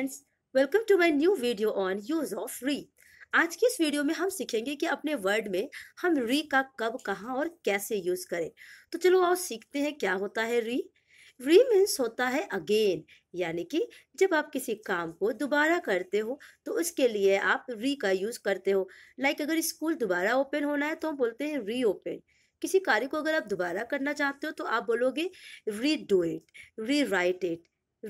Friends welcome to my new video on use of re आज की इस video में हम सीखेंगे कि अपने वर्ड में हम री का कब कहाँ और कैसे यूज करें तो चलो आओ सीखते हैं क्या होता है री री मीन्स होता है अगेन यानी कि जब आप किसी काम को दोबारा करते हो तो उसके लिए आप री का यूज करते हो लाइक like अगर स्कूल दोबारा ओपन होना है तो हम बोलते हैं री ओपन किसी कार्य को अगर आप दोबारा करना चाहते हो तो आप बोलोगे re do it re write it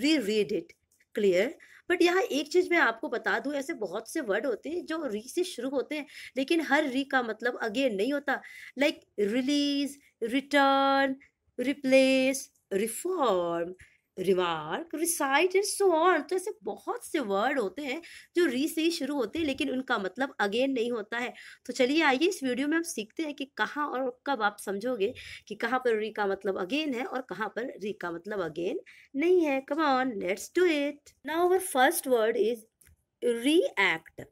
re read it clear but यहाँ एक चीज मैं आपको बता दू ऐसे बहुत से वर्ड होते हैं जो री से शुरू होते हैं लेकिन हर री का मतलब अगेन नहीं होता like release return replace reform remark recite and so on तो ऐसे बहुत से वर्ड होते हैं जो री से ही शुरू होते हैं लेकिन उनका मतलब अगेन नहीं होता है तो चलिए आइए इस वीडियो में हम सीखते हैं कि कहाँ और कब आप समझोगे कि कहाँ पर री का मतलब अगेन है और कहाँ पर री का मतलब अगेन नहीं है come on let's do it now our first word is react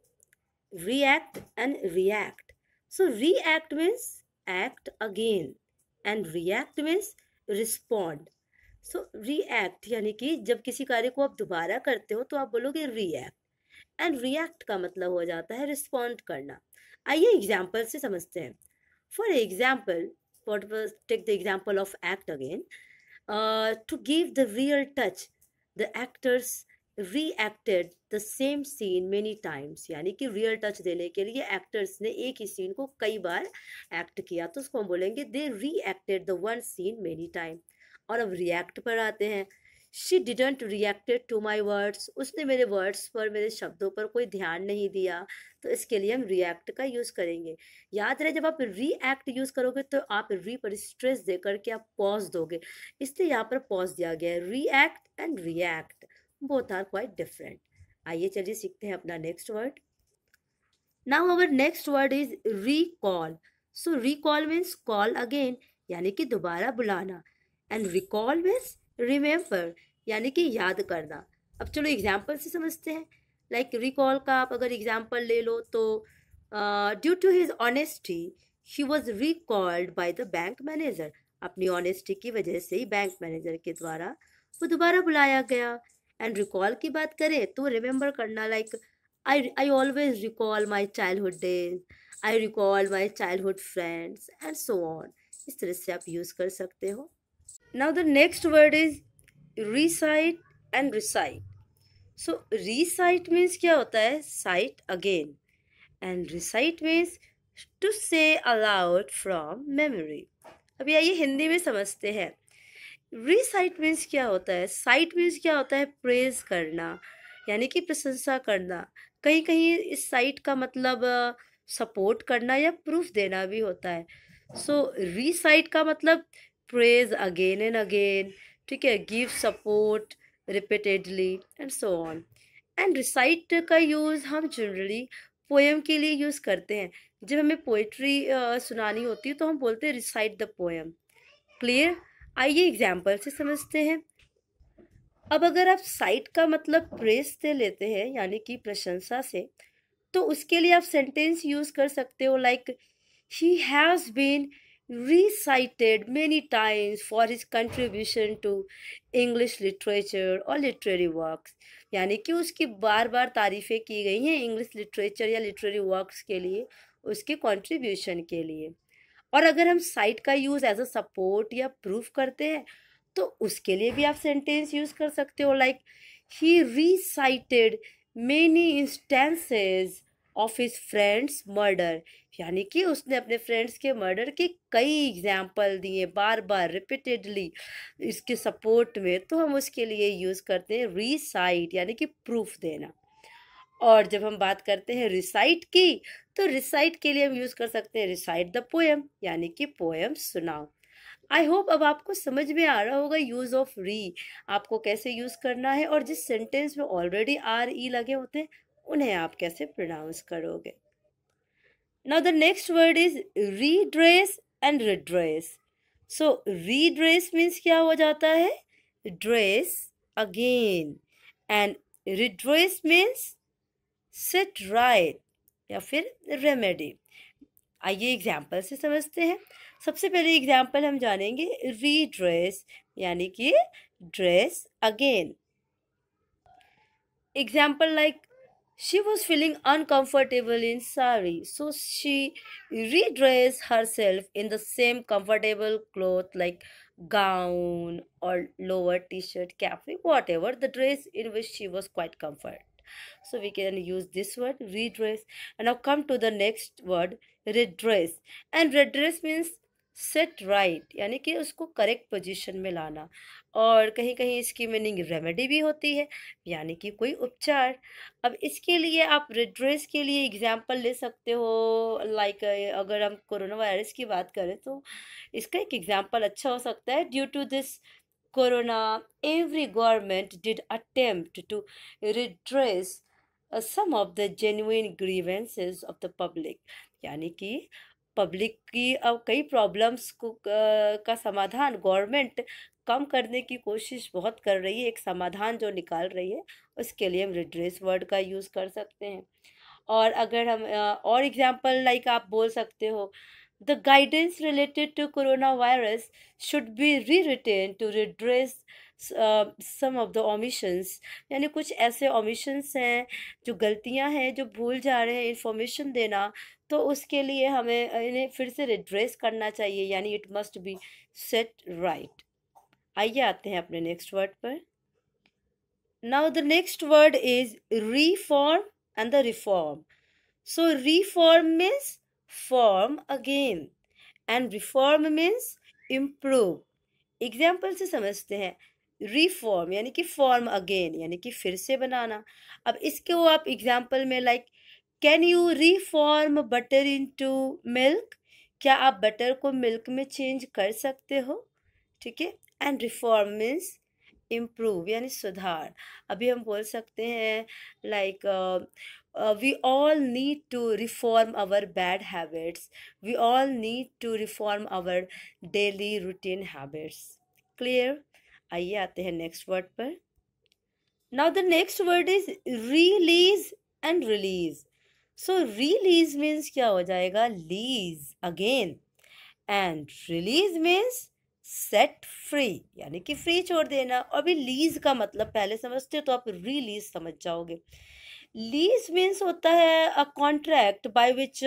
react and react so react means act again and react means respond so react यानी कि जब किसी कार्य को आप दोबारा करते हो तो आप बोलोगे रीएक्ट एंड रिएक्ट का मतलब हो जाता है रिस्पॉन्ड करना आइए एग्जाम्पल से समझते हैं for example what take the example of act again to give the real touch the actors reacted the same scene many times यानी कि रियल टच देने के लिए एक्टर्स ने एक ही सीन को कई बार एक्ट किया तो उसको हम बोलेंगे they reacted the one scene many time और अब रिएक्ट पर आते हैं she didn't reacted to my words उसने मेरे वर्ड्स पर मेरे शब्दों पर कोई ध्यान नहीं दिया तो इसके लिए हम रिएक्ट का यूज़ करेंगे याद रहे जब आप रिएक्ट यूज़ करोगे तो आप री पर स्ट्रेस दे करके आप पॉज दोगे इसलिए यहाँ पर पॉज दिया गया है react and react both are quite different आइए चलिए सीखते हैं अपना next word now our next word is recall so recall means call again यानी कि दोबारा बुलाना एंड रिकॉल मीन्स रिमेम्बर यानी कि याद करना अब चलो एग्जाम्पल से समझते हैं लाइक like, रिकॉल का आप अगर एग्जाम्पल ले लो तो due to his honesty he was recalled by the bank manager अपनी ऑनेस्टी की वजह से ही बैंक मैनेजर के द्वारा वो दोबारा बुलाया गया एंड रिकॉल की बात करें तो रिमेंबर करना like I I always recall my childhood days I recall my childhood friends and so on इस तरह से आप यूज़ कर सकते हो now the next word is recite and recite so recite means क्या होता है cite again and recite means to say aloud from memory अभी आइए हिंदी में समझते हैं रिसाइट मीन्स क्या होता है साइट मीन्स क्या होता है प्रेज करना यानी कि प्रशंसा करना कहीं कहीं इस साइट का मतलब सपोर्ट करना या प्रूफ देना भी होता है सो so, रिसाइट का मतलब praise again and again ठीक है give support repeatedly and so on and recite का यूज़ हम जनरली पोएम के लिए यूज़ करते हैं जब हमें पोइट्री uh, सुनानी होती है तो हम बोलते हैं रिसाइट द पोएम क्लियर आइए एग्जाम्पल से समझते हैं अब अगर आप साइट का मतलब प्रेस से लेते हैं यानी कि प्रशंसा से तो उसके लिए आप सेंटेंस यूज़ कर सकते हो like he has been recited many times for his contribution to English literature और literary works यानी कि उसकी बार बार तारीफ़ें की गई हैं इंग्लिश लिटरेचर या लिटरेरी वर्क्स के लिए उसके कंट्रीब्यूशन के लिए और अगर हम साइट का यूज़ एज अ सपोर्ट या प्रूफ करते हैं तो उसके लिए भी आप सेंटेंस यूज़ कर सकते हो like he recited many instances of his friend's murder यानी कि उसने अपने फ्रेंड्स के मर्डर के कई एग्जाम्पल दिए बार बार रिपीटेडली इसके सपोर्ट में तो हम उसके लिए यूज़ करते हैं रिसाइट यानी कि प्रूफ देना और जब हम बात करते हैं रिसाइट की तो रिसाइट के लिए हम यूज़ कर सकते हैं रिसाइट द पोएम यानी कि पोएम सुनाओ आई होप अब आपको समझ में आ रहा होगा यूज़ ऑफ री आपको कैसे यूज़ करना है और जिस सेंटेंस में ऑलरेडी आर ई लगे होते हैं उन्हें आप कैसे प्रोनाउंस करोगे now the next word is redress and redress so redress means क्या हो जाता है dress again and redress means set right या फिर रेमेडी आइए एग्जाम्पल से समझते हैं सबसे पहले एग्जाम्पल हम जानेंगे रीड्रेस यानी कि dress again example like She was feeling uncomfortable in sari, so she redressed herself in the same comfortable cloth like gown or lower t-shirt, cafe, whatever the dress in which she was quite comfort. So we can use this word redress. And now come to the next word redress. And redress means set right यानी कि उसको correct position में लाना और कहीं कहीं इसकी meaning remedy भी होती है यानी कि कोई उपचार अब इसके लिए आप रिड्रेस के लिए एग्जांपल ले सकते हो लाइक अगर हम कोरोना वायरस की बात करें तो इसका एक एग्जांपल अच्छा हो सकता है due to this corona every government did attempt to redress some of the genuine grievances of the public यानी कि पब्लिक की अब कई प्रॉब्लम्स को का समाधान गवर्नमेंट कम करने की कोशिश बहुत कर रही है एक समाधान जो निकाल रही है उसके लिए हम रिड्रेस वर्ड का यूज़ कर सकते हैं और अगर हम और एग्जांपल लाइक आप बोल सकते हो the guidance related to corona virus should be rewritten to redress some of the omissions यानी कुछ ऐसे ओमिशंस हैं जो गलतियां हैं जो भूल जा रहे हैं इन्फॉर्मेशन देना तो उसके लिए हमें इन्हें फिर से रिड्रेस करना चाहिए यानी it must be set right आइए आते हैं अपने नेक्स्ट वर्ड पर now the next word is reform and the reform so reform means form again and reform means improve example से समझते हैं रिफॉर्म यानी कि फॉर्म अगेन यानी कि फिर से बनाना अब इसके वो आप एग्जाम्पल में like can you reform butter into milk क्या आप बटर को मिल्क में चेंज कर सकते हो ठीक है एंड रिफॉर्म मीन्स इम्प्रूव यानी सुधार अभी हम बोल सकते हैं like we all need to reform our bad habits we all need to reform our daily routine habits clear आइए आते हैं नेक्स्ट वर्ड पर now the next word is release and release so release means क्या हो जाएगा lease again and release means set free यानी कि free छोड़ देना और भी लीज का मतलब पहले समझते हो तो आप रिलीज समझ जाओगे लीज मीन्स होता है a contract by which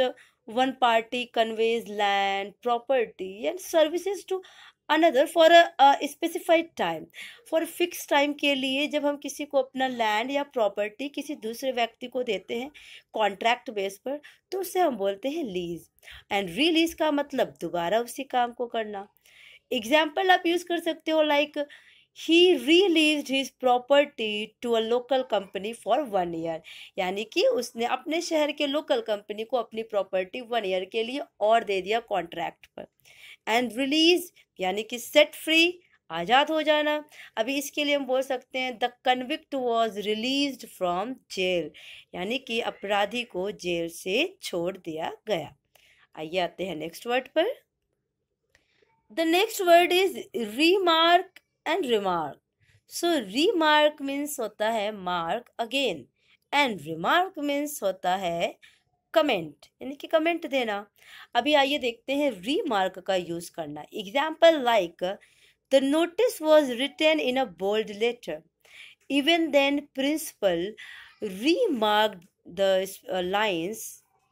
one party conveys land property and services to another for a specified time for fix time के लिए जब हम किसी को अपना लैंड या प्रॉपर्टी किसी दूसरे व्यक्ति को देते हैं कॉन्ट्रैक्ट बेस पर तो उसे हम बोलते हैं लीज एंड रीलीज का मतलब दोबारा उसी काम को करना एग्जाम्पल आप यूज़ कर सकते हो like he release his property to a local company for one year यानी कि उसने अपने शहर के लोकल कंपनी को अपनी प्रॉपर्टी वन ईयर के लिए और दे दिया कॉन्ट्रैक्ट पर एंड रिलीज यानी कि सेट फ्री आज़ाद हो जाना अभी इसके लिए हम बोल सकते हैं the convict was release from jail यानी कि अपराधी को जेल से छोड़ दिया गया आइए आते हैं नेक्स्ट वर्ड पर the next word is remark and remark so remark means होता है mark again and remark means होता है कमेंट यानी कि कमेंट देना अभी आइए देखते हैं रीमार्क का यूज करना example like the notice was return in a bold letter even then principal remark the lines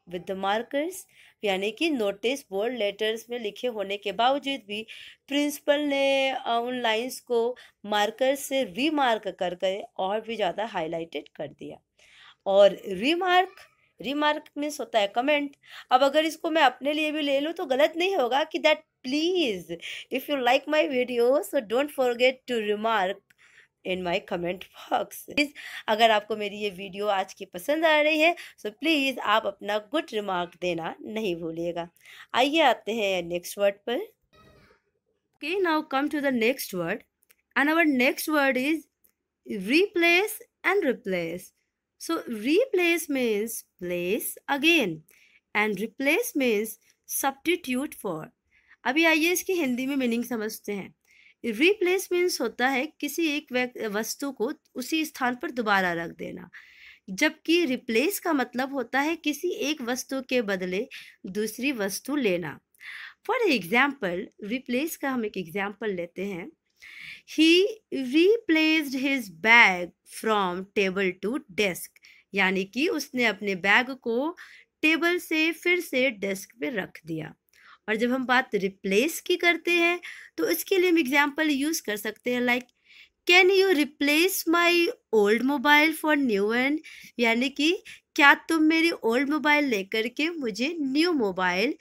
with the markers यानी कि नोटिस बोल्ड लेटर्स में लिखे होने के बावजूद भी प्रिंसिपल ने उन लाइन्स को मार्कर से रीमार्क कर कर और भी ज़्यादा हाईलाइटेड कर दिया और रीमार्क रिमार्क मीन्स होता है कमेंट अब अगर इसको मैं अपने लिए भी ले लूँ तो गलत नहीं होगा कि that please if you like my video so don't forget to remark in my comment box please अगर आपको मेरी ये वीडियो आज की पसंद आ रही है तो प्लीज़ आप अपना गुड रिमार्क देना नहीं भूलिएगा आइए आते हैं नेक्स्ट वर्ड पर के now come to the next word and our next word is replace and replace So replace means place again and replace means substitute for. अभी आइए इसकी हिंदी में मीनिंग समझते हैं रिप्लेस मीन्स होता है किसी एक वस्तु को उसी स्थान पर दोबारा रख देना जबकि रिप्लेस का मतलब होता है किसी एक वस्तु के बदले दूसरी वस्तु लेना फॉर एग्जाम्पल रिप्लेस का हम एक एग्जाम्पल लेते हैं he replaced his bag from table to desk यानी कि उसने अपने बैग को टेबल से फिर से डेस्क पे रख दिया और जब हम बात रिप्लेस की करते हैं तो इसके लिए हम एग्जाम्पल यूज़ कर सकते हैं like can you replace my old mobile for new one यानी कि क्या तुम मेरी ओल्ड मोबाइल लेकर के मुझे न्यू मोबाइल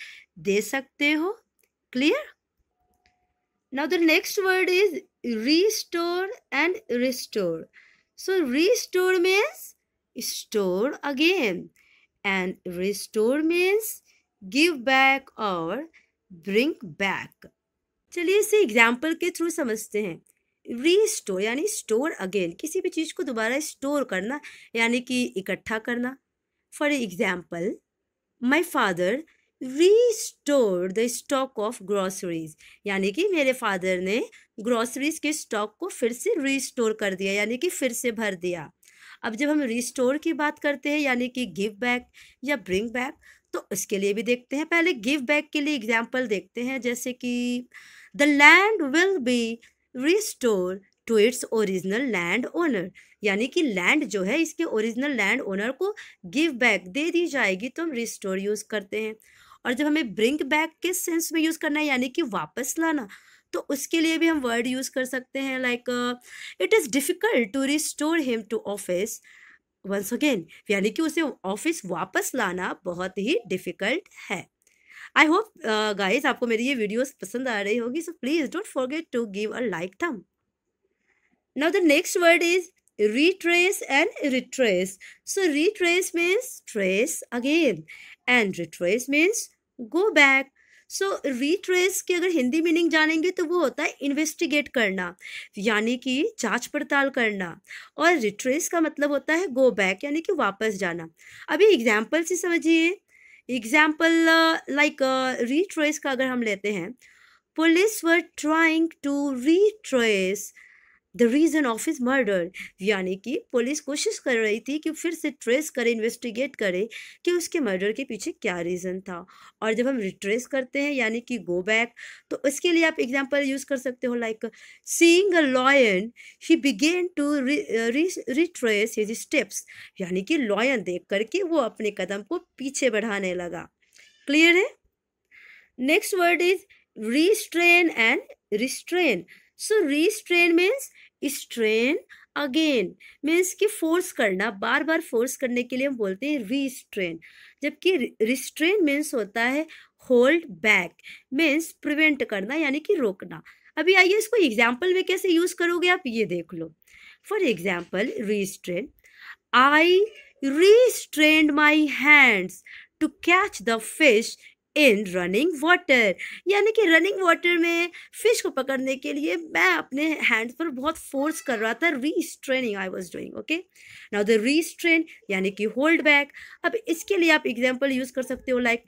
दे सकते हो clear now the next word is restore and restore so restore means store again and restore means give back or bring back चलिए इसे एग्जाम्पल के थ्रू समझते हैं रीस्टोर यानी स्टोर अगेन किसी भी चीज़ को दोबारा स्टोर करना यानी कि इकट्ठा करना for example my father restore the stock of groceries यानी कि मेरे फादर ने ग्रॉसरीज के स्टॉक को फिर से रीस्टोर कर दिया यानी कि फिर से भर दिया अब जब हम रिस्टोर की बात करते हैं यानी कि गिव बैक या ब्रिंग बैक तो इसके लिए भी देखते हैं पहले गिव बैक के लिए एग्जाम्पल देखते हैं जैसे कि the land will be restore to its original land owner यानी कि लैंड जो है इसके ओरिजिनल लैंड ओनर को गिव बैक दे दी जाएगी तो हम रिस्टोर यूज़ करते हैं और जब हमें ब्रिंक बैक किस सेंस में यूज़ करना है यानी कि वापस लाना तो उसके लिए भी हम वर्ड यूज़ कर सकते हैं like it is difficult to restore him to office once again यानी कि उसे ऑफिस वापस लाना बहुत ही डिफ़िकल्ट है आई होप गाइज आपको मेरी ये वीडियोस पसंद आ रही होगी so please don't forget to give a like thumb now the next word is retrace and retrace so retrace means trace again and retrace means go back so retrace की अगर Hindi meaning जानेंगे तो वो होता है इन्वेस्टिगेट करना यानी कि जांच पड़ताल करना और रिट्रेस का मतलब होता है गो बैक यानी कि वापस जाना अभी एग्जाम्पल से समझिए एग्जाम्पल लाइक रिट्रेस का अगर हम लेते हैं police were trying to retrace the reason of his murder यानी कि पुलिस कोशिश कर रही थी कि फिर से ट्रेस करे इन्वेस्टिगेट करे कि उसके मर्डर के पीछे क्या रीज़न था और जब हम रिट्रेस करते हैं यानी कि गो बैक तो इसके लिए आप एग्जाम्पल यूज़ कर सकते हो like seeing a lion he begin to retrace his steps यानी कि लॉयन देख करके वो अपने कदम को पीछे बढ़ाने लगा क्लियर है next word is restrain and restrain so restrain means strain again means कि फोर्स करना बार बार फोर्स करने के लिए हम बोलते हैं रिस्ट्रेन जबकि रिस्ट्रेन मीन्स होता है होल्ड बैक मीन्स प्रिवेंट करना यानी कि रोकना अभी आइए इसको एग्जाम्पल में कैसे यूज़ करोगे आप ये देख लो for example restrain I strain my hands to catch the fish in running water यानी कि रनिंग वाटर में फ़िश को पकड़ने के लिए मैं अपने हैंड्स पर बहुत फोर्स कर रहा था restraining I was doing okay now the restrain यानी कि होल्ड बैक अब इसके लिए आप एग्जाम्पल यूज़ कर सकते हो like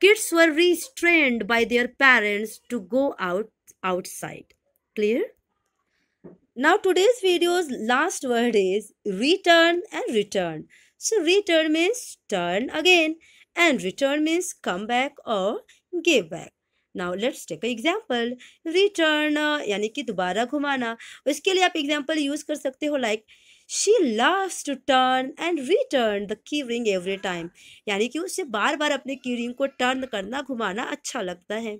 kids were restrained by their parents to go out outside clear now today's video's last word is return and return so return means turn again and return means come back or give back now let's take example return यानी कि दोबारा घुमाना इसके लिए आप example use कर सकते हो like she loves to turn and return the key ring every time यानी कि usse बार बार अपने key ring को टर्न करना घुमाना अच्छा लगता है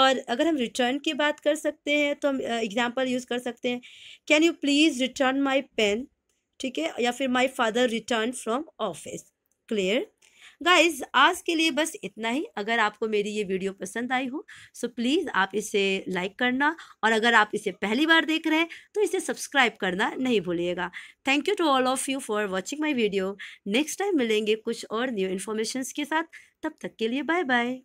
और अगर हम रिटर्न की बात कर सकते हैं तो हम एग्ज़ाम्पल uh, यूज़ कर सकते हैं can you please return my pen ठीक है या फिर my father return from office clear guys आज के लिए बस इतना ही अगर आपको मेरी ये वीडियो पसंद आई हो सो प्लीज़ आप इसे लाइक करना और अगर आप इसे पहली बार देख रहे हैं तो इसे सब्सक्राइब करना नहीं भूलिएगा thank you to all of you for watching my video next time मिलेंगे कुछ और न्यू इन्फॉर्मेशन के साथ तब तक के लिए बाय बाय